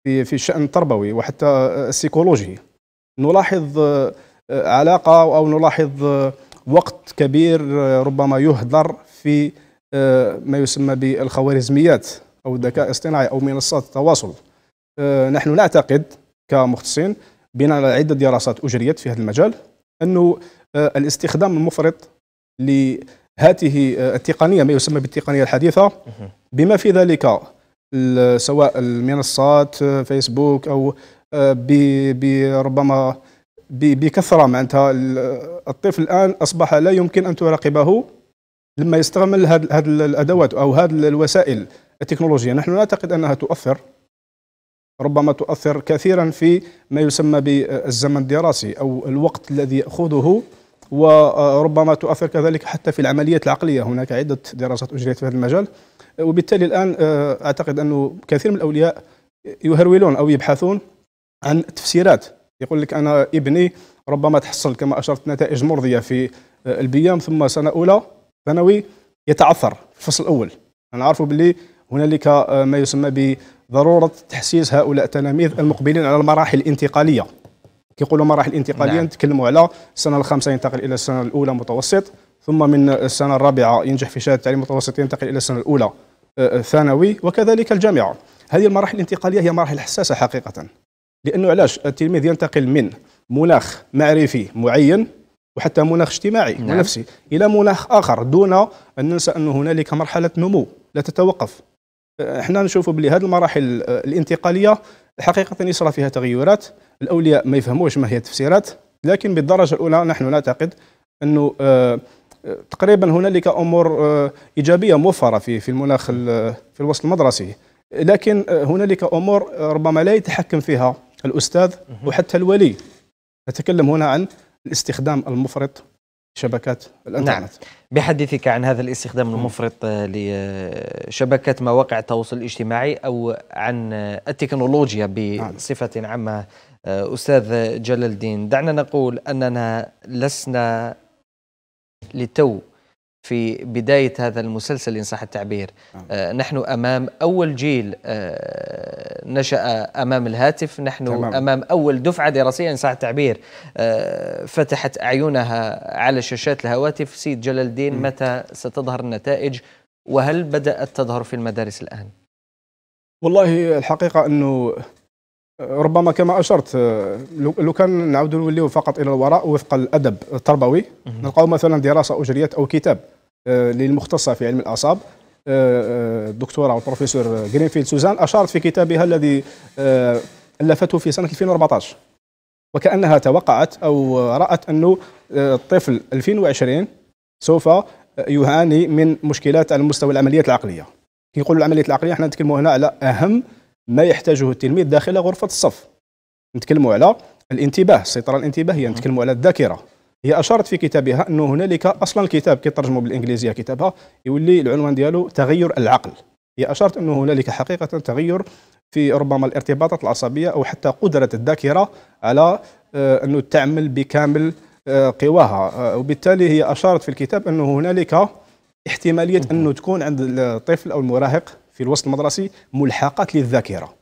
في في الشان التربوي وحتى السيكولوجي نلاحظ آه، علاقة أو نلاحظ آه، وقت كبير آه، ربما يهدر في ما يسمى بالخوارزميات أو الذكاء الاصطناعي أو منصات التواصل نحن نعتقد كمختصين بناء على عدة دراسات أجريت في هذا المجال أنه الاستخدام المفرط لهذه التقنية ما يسمى بالتقنية الحديثة بما في ذلك سواء المنصات فيسبوك أو بربما بكثره معناتها الطفل الان اصبح لا يمكن ان تراقبه لما يستعمل هذه الادوات او هذه الوسائل التكنولوجيه نحن نعتقد انها تؤثر ربما تؤثر كثيرا في ما يسمى بالزمن الدراسي او الوقت الذي ياخذه وربما تؤثر كذلك حتى في العمليات العقليه هناك عده دراسات اجريت في هذا المجال وبالتالي الان اعتقد انه كثير من الاولياء يهرولون او يبحثون عن تفسيرات يقول لك أنا ابني ربما تحصل كما أشرت نتائج مرضية في آه، البيام ثم سنة أولى ثانوي يتعثر في الفصل الأول انا عارفه باللي هنالك آه، ما يسمى بضرورة تحسيس هؤلاء التلاميذ المقبلين على المراحل الانتقالية كيقولوا مراحل انتقالية نعم. نتكلموا على السنة الخامسة ينتقل إلى السنة الأولى متوسط ثم من السنة الرابعة ينجح في شهادة التعليم المتوسط ينتقل إلى السنة الأولى آه، ثانوي وكذلك الجامعة هذه المراحل الانتقالية هي مراحل حساسة حقيقة لانه علاش التلميذ ينتقل من مناخ معرفي معين وحتى مناخ اجتماعي نعم. ونفسي الى مناخ اخر دون ان ننسى ان هنالك مرحله نمو لا تتوقف احنا نشوفوا بلي هذه المراحل آه، الانتقاليه حقيقه يصرى فيها تغيرات الاولياء ما يفهموش ما هي التفسيرات لكن بالدرجه الاولى نحن نعتقد انه آه، آه، تقريبا هنالك امور ايجابيه موفره في في المناخ في الوسط المدرسي لكن هنالك امور ربما لا يتحكم فيها الأستاذ وحتى الولي نتكلم هنا عن الاستخدام المفرط شبكات الانترنت نعم. بحديثك عن هذا الاستخدام المفرط آه، لشبكات مواقع التواصل الاجتماعي او عن التكنولوجيا نعم. بصفه عامه آه، استاذ جلال الدين دعنا نقول اننا لسنا للتو في بداية هذا المسلسل إن صح التعبير نعم. آه. نحن أمام أول جيل آه نشأ أمام الهاتف نحن تمام. أمام أول دفعة دراسية إن صح التعبير آه فتحت أعينها على شاشات الهواتف سيد جلال الدين متى ستظهر النتائج وهل بدأت تظهر في المدارس الآن؟ والله الحقيقة أنه ربما كما اشرت آه، لو كان نعود نوليو فقط الى الوراء وفق الادب التربوي نلقاو مثلا دراسه اجريت او كتاب آه، للمختصه في علم الاعصاب الدكتوره آه، والبروفيسور جرينفيلد سوزان اشارت في كتابها الذي الفته في سنه 2014 وكانها توقعت او رات انه الطفل 2020 سوف يعاني من مشكلات على مستوى العمليات العقليه كي العمليه العمليات العقليه احنا نتكلموا هنا على اهم ما يحتاجه التلميذ داخل غرفه الصف نتكلموا على الانتباه السيطره الانتباهيه نتكلموا على الذاكره هي اشارت في كتابها انه هنالك اصلا الكتاب كي بالانجليزيه كتابها يولي العنوان ديالو تغير العقل هي اشارت انه هنالك حقيقه تغير في ربما الارتباطات العصبيه او حتى قدره الذاكره على آه، انه تعمل بكامل آه، قواها آه، وبالتالي هي اشارت في الكتاب انه هنالك احتماليه انه تكون عند الطفل او المراهق في الوسط المدرسي ملحقات للذاكره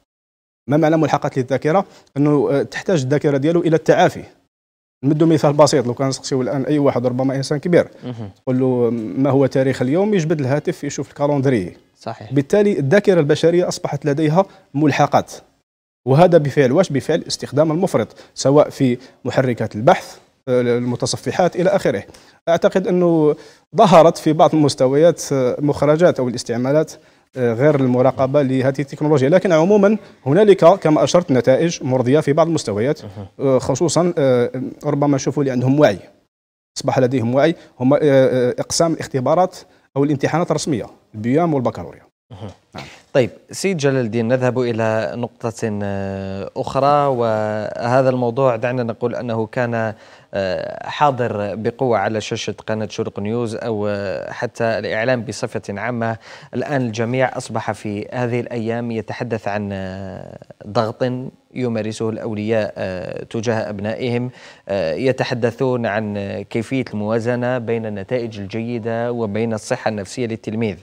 ما معنى ملحقات للذاكره انه آه، تحتاج الذاكره ديالو الى التعافي نمدوا مثال بسيط لو كان نسقسيو الان اي واحد ربما انسان كبير تقول له آه، ما هو تاريخ اليوم يجبد الهاتف يشوف الكالندري صحيح بالتالي الذاكره البشريه اصبحت لديها ملحقات وهذا بفعل واش بفعل استخدام المفرط سواء في محركات البحث آه، المتصفحات الى اخره اعتقد انه ظهرت في بعض المستويات مخرجات او الاستعمالات آه، غير المراقبه لهذه التكنولوجيا لكن عموما هنالك كما اشرت نتائج مرضيه في بعض المستويات آه، خصوصا آه، ربما شوفوا اللي عندهم وعي اصبح لديهم وعي هم اقسام اختبارات او الامتحانات الرسميه البيام والبكالوريا نعم. طيب سيد جلال الدين نذهب إلى نقطة آه، أخرى وهذا الموضوع دعنا نقول أنه كان آه، حاضر بقوة على شاشة قناة شرق نيوز أو آه، حتى الإعلام بصفة عامة الآن الجميع أصبح في هذه الأيام يتحدث عن ضغط يمارسه الأولياء تجاه أبنائهم يتحدثون عن كيفية الموازنة بين النتائج الجيدة وبين الصحة النفسية للتلميذ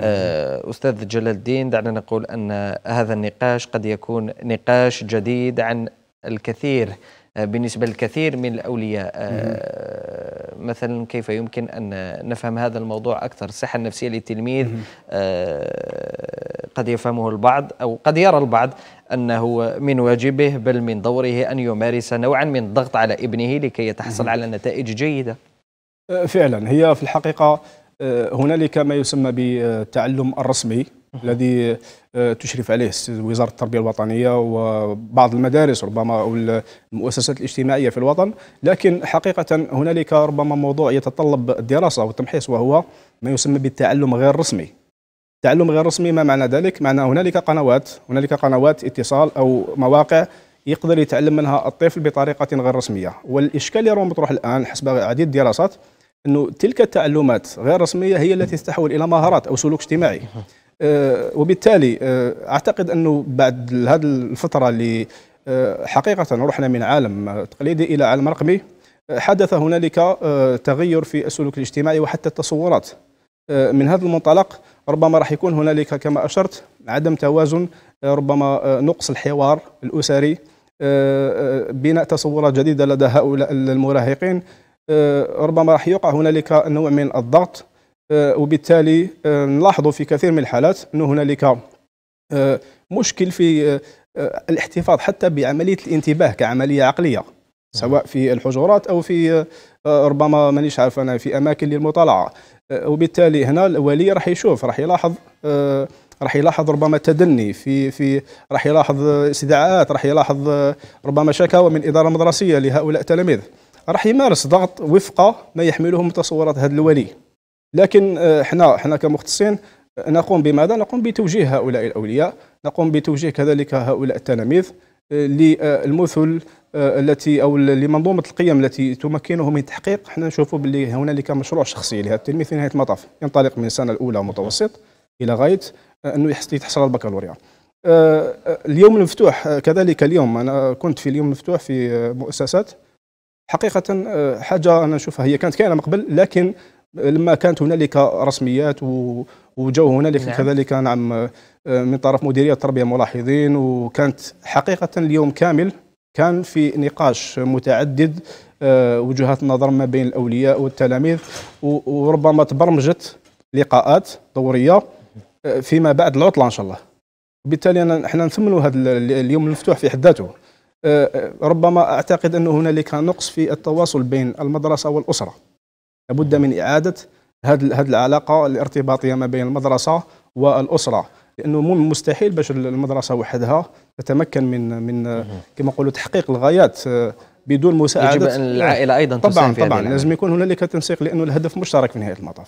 أستاذ جلال الدين دعنا نقول أن هذا النقاش قد يكون نقاش جديد عن الكثير آه، بالنسبة للكثير من الأولياء آه، مثلا كيف يمكن أن نفهم هذا الموضوع أكثر الصحة النفسية للتلميذ آه، قد يفهمه البعض أو قد يرى البعض أنه من واجبه بل من دوره أن يمارس نوعا من الضغط على ابنه لكي يتحصل على نتائج جيدة فعلا هي في الحقيقة هنالك ما يسمى بالتعلم الرسمي الذي آه، تشرف عليه وزاره التربيه الوطنيه وبعض المدارس ربما او المؤسسات الاجتماعيه في الوطن لكن حقيقه هنالك ربما موضوع يتطلب الدراسه والتمحيص وهو ما يسمى بالتعلم غير رسمي التعلم غير رسمي ما معنى ذلك؟ معنى هنالك قنوات هنالك قنوات اتصال او مواقع يقدر يتعلم منها الطفل بطريقه غير رسميه والاشكال اللي راه مطروح الان حسب عديد الدراسات انه تلك التعلمات غير رسميه هي التي تتحول الى مهارات او سلوك اجتماعي آه، وبالتالي آه، اعتقد انه بعد هذه الفتره اللي آه، حقيقه رحنا من عالم تقليدي الى عالم رقمي حدث هنالك تغير في السلوك الاجتماعي وحتى التصورات من هذا المنطلق ربما راح يكون هنالك كما اشرت عدم توازن ربما نقص الحوار الاسري بناء تصورات جديده لدى هؤلاء المراهقين ربما راح يقع هنالك نوع من الضغط آه، وبالتالي آه، نلاحظ في كثير من الحالات أن هنالك آه، مشكل في الاحتفاظ حتى بعملية الانتباه كعملية عقلية سواء في الحجرات أو في ربما مانيش عارف أنا في أماكن للمطالعة وبالتالي هنا الولي راح يشوف راح يلاحظ راح يلاحظ ربما تدني في في راح يلاحظ استدعاءات راح يلاحظ ربما شكاوى من اداره مدرسيه لهؤلاء التلاميذ راح يمارس ضغط وفق ما يحمله متصورات هذا الولي لكن احنا آه، حنا كمختصين آه، نقوم بماذا؟ نقوم بتوجيه هؤلاء الاولياء، نقوم بتوجيه كذلك هؤلاء التلاميذ آه، للمثل التي او لمنظومه القيم التي تمكنه من تحقيق حنا نشوفوا باللي هنالك مشروع شخصي لهذا التلميذ في نهايه المطاف ينطلق من السنه الاولى متوسط الى غايه انه يحصل البكالوريا. اليوم المفتوح كذلك اليوم انا كنت في اليوم المفتوح في مؤسسات حقيقه حاجه انا نشوفها هي كانت كاينه من قبل لكن لما كانت هنالك رسميات وجو هنالك نعم. كذلك نعم من طرف مديريه التربيه ملاحظين وكانت حقيقه اليوم كامل كان في نقاش متعدد آه، وجهات النظر ما بين الاولياء والتلاميذ وربما تبرمجت لقاءات دوريه آه، فيما بعد العطله ان شاء الله بالتالي احنا نثمنوا هذا اليوم المفتوح في حد ذاته آه، ربما اعتقد انه هنالك نقص في التواصل بين المدرسه والاسره لابد من إعادة هذه العلاقة الارتباطية ما بين المدرسة والأسرة لانه مستحيل باش المدرسه وحدها تتمكن من من كما نقولوا تحقيق الغايات آه، بدون مساعده يجب ان إيه، العائله ايضا طبعا في طبعا لازم يكون هنالك تنسيق لانه الهدف مشترك في نهايه المطاف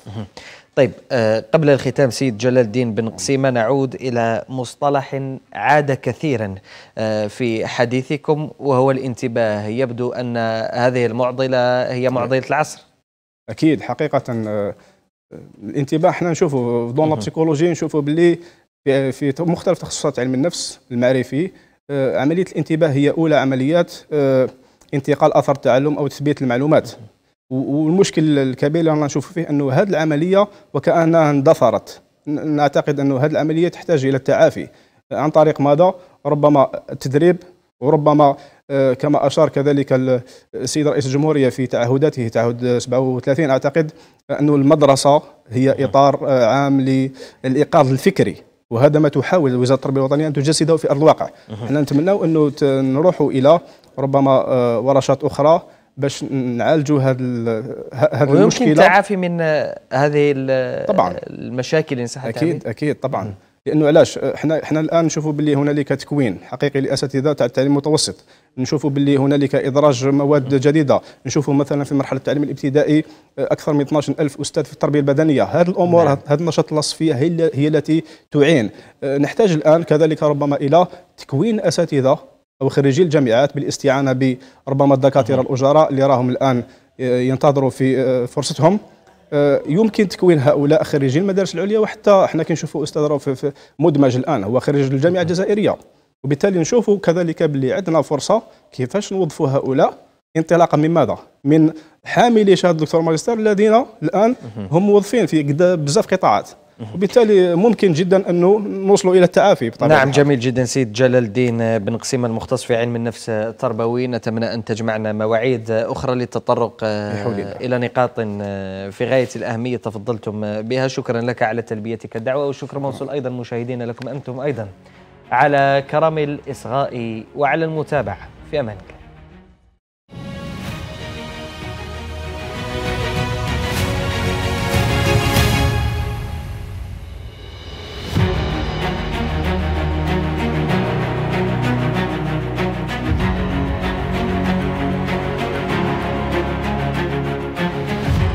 طيب آه، قبل الختام سيد جلال الدين بن قسيمه نعود الى مصطلح عاد كثيرا آه، في حديثكم وهو الانتباه يبدو ان هذه المعضله هي معضله طيب. العصر اكيد حقيقه آه، الانتباه حنا نشوفوا في دون لابسيكولوجي نشوفوا باللي في, مختلف تخصصات علم النفس المعرفي آه، عمليه الانتباه هي اولى عمليات آه، انتقال اثر التعلم او تثبيت المعلومات والمشكل الكبير اللي رانا نشوف فيه انه هذه العمليه وكانها اندثرت نعتقد انه هذه العمليه تحتاج الى التعافي عن طريق ماذا ربما التدريب وربما آه، كما اشار كذلك السيد رئيس الجمهوريه في تعهداته تعهد 37 اعتقد انه المدرسه هي نعم. اطار آه، عام للايقاظ الفكري وهذا ما تحاول وزاره التربيه الوطنيه ان تجسده في ارض الواقع احنا نتمناو انه نروحوا الى ربما آه، ورشات اخرى باش نعالجوا هذا هذه المشكله ويمكن التعافي من هذه طبعا المشاكل ان صح اكيد يعني. اكيد طبعا م. لانه علاش أه، حنا حنا الان نشوفوا باللي هنالك تكوين حقيقي لاساتذه تاع التعليم المتوسط نشوفوا باللي هنالك ادراج مواد جديده نشوفوا مثلا في مرحله التعليم الابتدائي أه، اكثر من 12 ألف استاذ في التربيه البدنيه هذه الامور نعم. هذا النشاط الوصفي هي هي التي تعين أه، نحتاج الان كذلك ربما الى تكوين اساتذه او خريجي الجامعات بالاستعانه بربما الدكاتره نعم. الاجراء اللي راهم الان ينتظروا في فرصتهم آه، يمكن تكوين هؤلاء خريجين المدارس العليا وحتى احنا كنشوفوا استاذ في مدمج الان هو خريج الجامعه الجزائريه وبالتالي نشوفوا كذلك باللي عندنا فرصه كيفاش نوظفوا هؤلاء انطلاقا من ماذا؟ من حاملي شهاده الدكتور ماجستير الذين الان هم موظفين في بزاف قطاعات وبالتالي ممكن جدا انه نوصلوا الى التعافي بطبيعة نعم جميل جدا سيد جلال الدين بن قسيم المختص في علم النفس التربوي نتمنى ان تجمعنا مواعيد اخرى للتطرق آه، الى نقاط آه، في غايه الاهميه تفضلتم بها شكرا لك على تلبيتك الدعوه وشكرا موصول ايضا مشاهدينا لكم انتم ايضا على كرم الاصغاء وعلى المتابعه في امانك